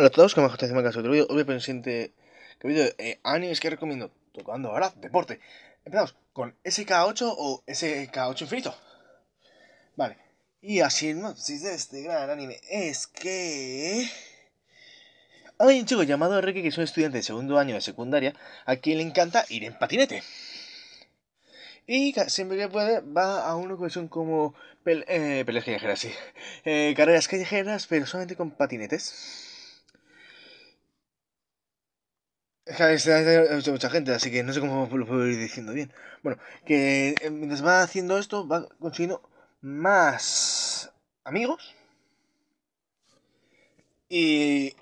Hola a todos, que me gusta otro vídeo. Hoy voy que el siguiente vídeo de eh, animes que recomiendo tocando ahora, deporte. Empezamos con SK8 o SK8 infinito. Vale, y así el si de este gran anime es que. Hay un chico llamado Ricky que es un estudiante de segundo año de secundaria a quien le encanta ir en patinete. Y siempre que puede va a que son como eh, peleas callejeras, sí. Eh, carreras callejeras, pero solamente con patinetes. mucha gente, así que no sé cómo lo puedo ir diciendo bien. Bueno, que eh, mientras va haciendo esto, va consiguiendo más amigos. Y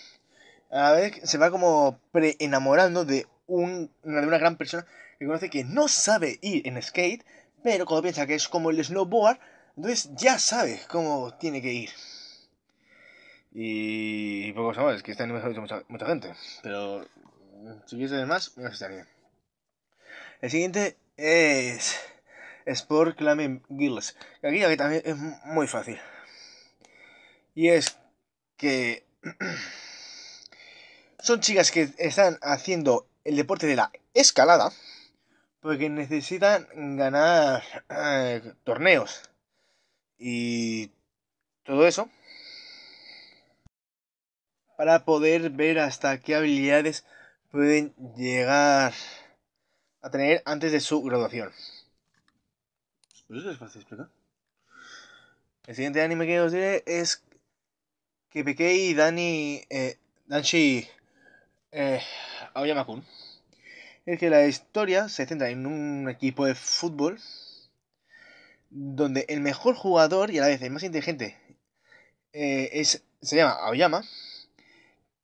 a ver, se va como pre-enamorando de, un, de una gran persona que conoce que no sabe ir en skate, pero cuando piensa que es como el snowboard, entonces ya sabe cómo tiene que ir. Y, pocos amores, que este en ha visto mucha, mucha gente. Pero mm, si quieres más, este me gustaría El siguiente es Sport Climbing Girls. Aquí, aquí también es muy fácil. Y es que son chicas que están haciendo el deporte de la escalada porque necesitan ganar eh, torneos y todo eso para poder ver hasta qué habilidades pueden llegar a tener antes de su graduación. Pues ¿Eso explicar? El siguiente anime que os diré es que Peque y Dani, eh, eh, Aoyama-kun. Es que la historia se centra en un equipo de fútbol donde el mejor jugador y a la vez el más inteligente eh, es, se llama Aoyama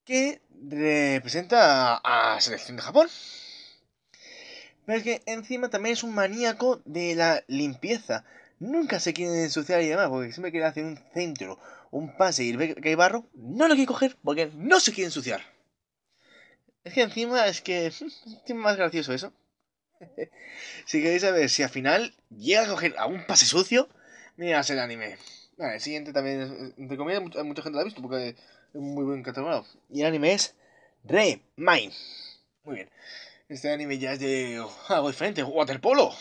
que representa a selección de Japón. Pero es que encima también es un maníaco de la limpieza. Nunca se quiere ensuciar y demás, porque siempre quiere hacer un centro, un pase y ve que hay barro, no lo quiere coger porque no se quiere ensuciar. Es que encima es que es más gracioso eso. si queréis saber si al final llega a coger a un pase sucio, mirad el anime. Vale, el siguiente también, entre comillas, mucha gente lo ha visto porque muy buen catalogado. Y el anime es Re-Mine. Muy bien. Este anime ya es de oh, algo diferente, waterpolo.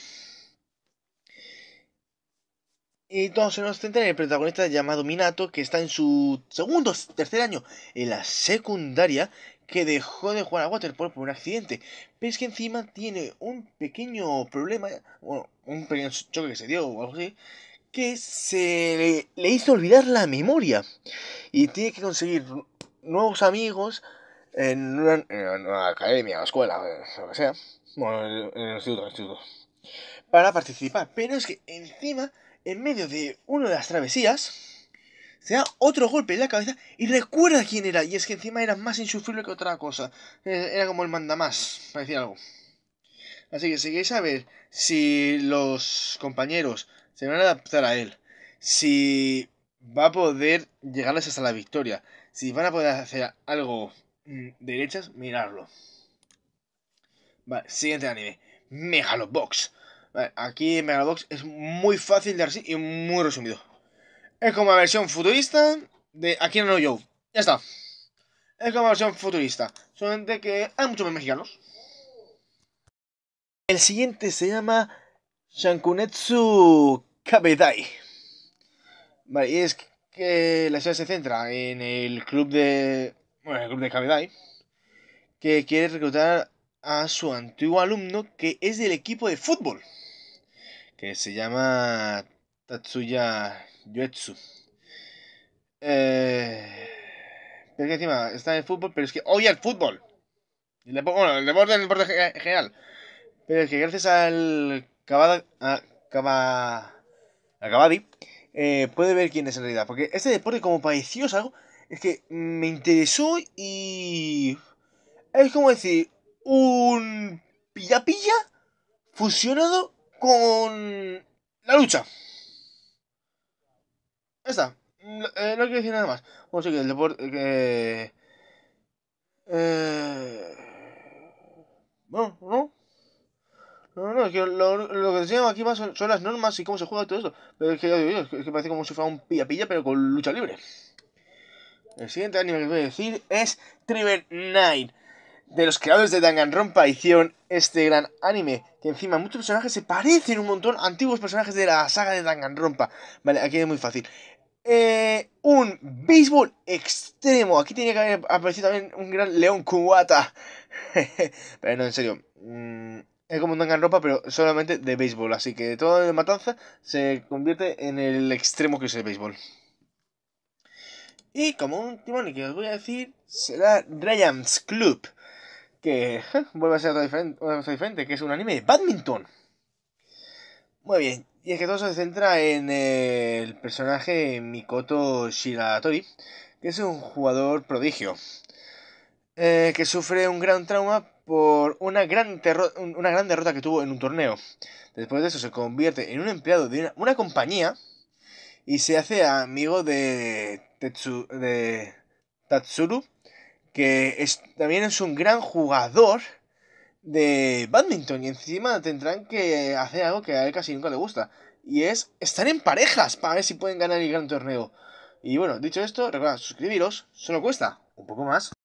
Y entonces nos centra en el protagonista llamado Minato, que está en su segundo, tercer año en la secundaria, que dejó de jugar a waterpolo por un accidente. Pero es que encima tiene un pequeño problema, un pequeño choque que se dio o algo así, que se le, le hizo olvidar la memoria y tiene que conseguir nuevos amigos en una, academia o escuela, lo que sea, bueno, en el instituto, en el instituto, para participar. Pero es que encima, en medio de una de las travesías, se da otro golpe en la cabeza y recuerda quién era. Y es que encima era más insufrible que otra cosa. Eh, era como el mandamás, para decir algo. Así que si queréis saber si los compañeros se van a adaptar a él, si va a poder llegarles hasta la victoria. Si van a poder hacer algo mm, derechas, mirarlo. Vale, siguiente anime. Megalobox. Vale, aquí Megalobox es muy fácil de así y muy resumido. Es como la versión futurista de Aquí no yo. Ya está. Es como la versión futurista. Solamente que hay muchos más mexicanos. El siguiente se llama Shankunetsu Kabedai. Vale, y es que la ciudad se centra en el club de. Bueno, el club de kabaddi que quiere reclutar a su antiguo alumno que es del equipo de fútbol, que se llama Tatsuya Yuetsu. Eh, pero que encima está en el fútbol, pero es que hoy el fútbol. El bueno, el deporte es el deporte general. Pero es que gracias al a, Kabadi, eh, puede ver quién es en realidad. Porque este deporte, como pareció algo, es que me interesó y. Es como decir, un pilla-pilla fusionado con la lucha. está. Eh, no, quiero decir nada más. Bueno, sí que el deporte. Eh, eh... Bueno, ¿no? No, no, es que lo, que decíamos aquí más son, las normas y cómo se juega todo esto. Pero es que que, parece como si fuera un pilla-pilla, pero con lucha libre. El siguiente anime que voy a decir es Triver Nine. De los creadores de Danganronpa hicieron este gran anime, que encima muchos personajes se parecen un montón a antiguos personajes de la saga de Danganronpa. Vale, aquí es muy fácil. Eh, un béisbol extremo. Aquí tenía que haber aparecido también un gran León Kuwata. Pero no, en serio. Mm, es como un ropa, pero solamente de béisbol. Así que todo el matanza se convierte en el extremo que es el béisbol. Y como último que os voy a decir será Ryan's Club. Que vuelve a ser otra diferente, diferente, que es un anime de badminton. Muy bien, y es que todo se centra en el personaje Mikoto Shiratori, que es un jugador prodigio, eh, que sufre un gran trauma por una gran, una gran derrota que tuvo en un torneo. Después de eso se convierte en un empleado de una, compañía y se hace amigo de, Tetsu, de Tatsuru, que es, también es un gran jugador de badminton y encima tendrán que hacer algo que a él casi nunca le gusta y es estar en parejas para ver si pueden ganar el gran torneo. Y bueno, dicho esto, recuerda suscribiros, solo cuesta un poco más.